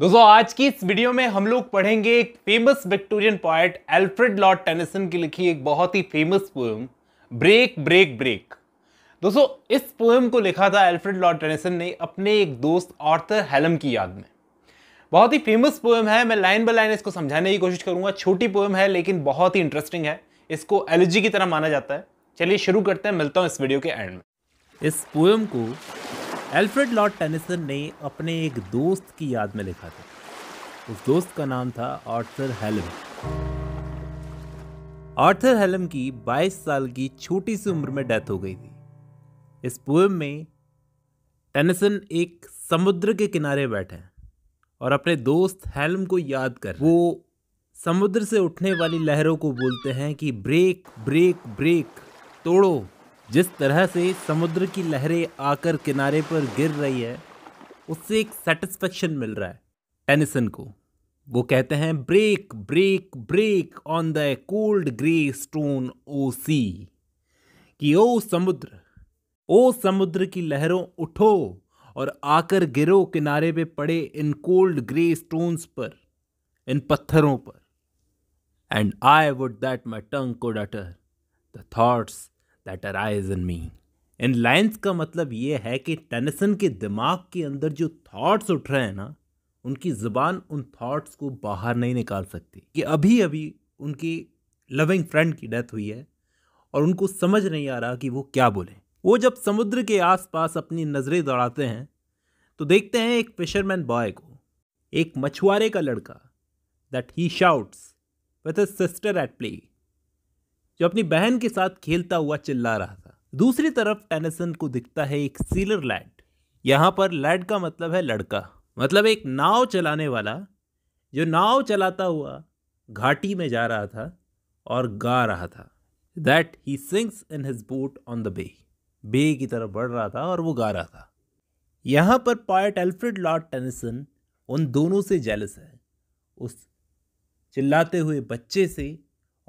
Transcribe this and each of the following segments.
दोस्तों आज की इस वीडियो में हम लोग पढ़ेंगे एक famous Victorian poet Alfred Lord Tennyson की लिखी एक बहुत ही famous poem break break break दोस्तों इस पोएम को लिखा था एल्फ्रेड लॉर्ड टेनिसन ने अपने एक दोस्त ऑर्थर हेलम की याद में बहुत ही फेमस पोएम है मैं लाइन बाय लाइन इसको समझाने की कोशिश करूंगा छोटी पोएम है लेकिन बहुत ही इंटरेस्टिंग है इसको एलर्जी की तरह माना जाता है चलिए शुरू करते हैं मिलता हूँ इस वीडियो के एंड में इस पोएम को एल्फ्रेड लॉर्ड टेनिसन ने अपने एक दोस्त की याद में लिखा था उस दोस्त का नाम था आर्थर हेलम आर्थर हेलम की 22 साल की छोटी सी उम्र में डेथ हो गई थी इस पोएम में टेनिसन एक समुद्र के किनारे बैठे और अपने दोस्त हेलम को याद कर वो समुद्र से उठने वाली लहरों को बोलते हैं कि ब्रेक ब्रेक ब्रेक तोड़ो जिस तरह से समुद्र की लहरें आकर किनारे पर गिर रही है उससे एक सेटिस्फेक्शन मिल रहा है टेनिसन को वो कहते हैं break break break on the cold grey stone O sea कि ओ समुद्र ओ समुद्र की लहरों उठो और आकर गिरो किनारे पे पड़े इन कोल्ड ग्रे स्टोन्स पर इन पत्थरों पर and I would that my tongue could utter the thoughts that arise in me इन लाइन्स का मतलब ये है कि टेनिसन के दिमाग के अंदर जो थॉट्स उठ रहे हैं ना उनकी ज़ुबान उन थॉट्स को बाहर नहीं निकाल सकती कि अभी अभी उनकी लविंग फ्रेंड की डेथ हुई है और उनको समझ नहीं आ रहा कि वो क्या बोलें वो जब समुद्र के आसपास अपनी नज़रें दौड़ाते हैं तो देखते हैं एक फिशरमैन बॉय को एक मछुआरे का लड़का that he shouts with sister at play जो अपनी बहन के साथ खेलता हुआ चिल्ला रहा था दूसरी तरफ टेनिसन को दिखता है एक सीलर लैड यहाँ पर लैड का मतलब है लड़का मतलब एक नाव चलाने वाला जो नाव चलाता हुआ घाटी में जा रहा था और गा रहा था that he sings in his boat on the bay bay की तरफ बढ़ रहा था और वो गा रहा था यहाँ पर पायट एल्फ्रेड लॉर्ड टेनिसन उन दोनों से जेलस है उस चिल्लाते हुए बच्चे से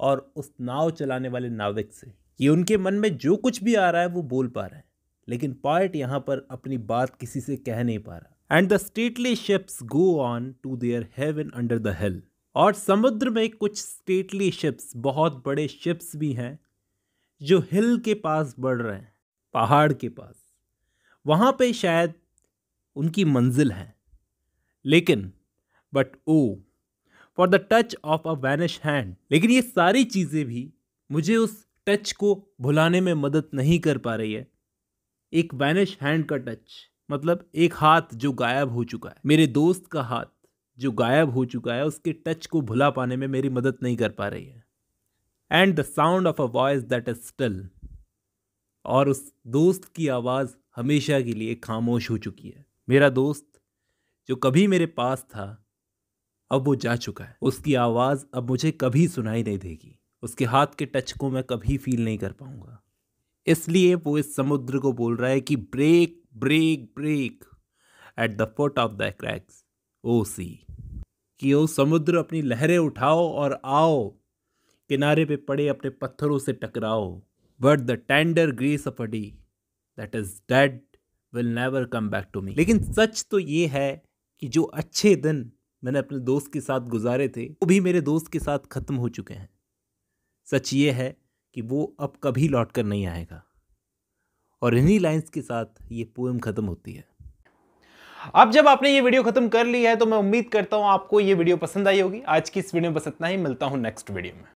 और उस नाव चलाने वाले नाविक से ये उनके मन में जो कुछ भी आ रहा है वो बोल पा रहे हैं लेकिन पॉइट यहाँ पर अपनी बात किसी से कह नहीं पा रहा and the stately ships go on to their haven under the hill और समुद्र में कुछ स्टेटली शिप्स बहुत बड़े शिप्स भी हैं जो हिल के पास बढ़ रहे हैं पहाड़ के पास वहाँ पे शायद उनकी मंजिल है लेकिन but oh oh, for the touch of a vanish hand लेकिन ये सारी चीज़ें भी मुझे उस टच को भुलाने में मदद नहीं कर पा रही है एक वैनिश हैंड का टच मतलब एक हाथ जो गायब हो चुका है मेरे दोस्त का हाथ जो गायब हो चुका है उसके टच को भुला पाने में मेरी मदद नहीं कर पा रही है and the sound of a voice that is still और उस दोस्त की आवाज़ हमेशा के लिए खामोश हो चुकी है मेरा दोस्त जो कभी मेरे पास था अब वो जा चुका है उसकी आवाज़ अब मुझे कभी सुनाई नहीं देगी उसके हाथ के टच को मैं कभी फील नहीं कर पाऊंगा इसलिए वो इस समुद्र को बोल रहा है कि break break break at the foot of the crags O sea कि ओ समुद्र अपनी लहरें उठाओ और आओ किनारे पे पड़े अपने पत्थरों से टकराओ but the tender grace of a day that is dead will never come back to me लेकिन सच तो ये है कि जो अच्छे दिन मैंने अपने दोस्त के साथ गुजारे थे वो भी मेरे दोस्त के साथ ख़त्म हो चुके हैं सच ये है कि वो अब कभी लौट कर नहीं आएगा और इन्हीं लाइंस के साथ ये पोएम ख़त्म होती है अब जब आपने ये वीडियो ख़त्म कर ली है तो मैं उम्मीद करता हूँ आपको ये वीडियो पसंद आई होगी आज की इस वीडियो में बस इतना ही मिलता हूँ नेक्स्ट वीडियो में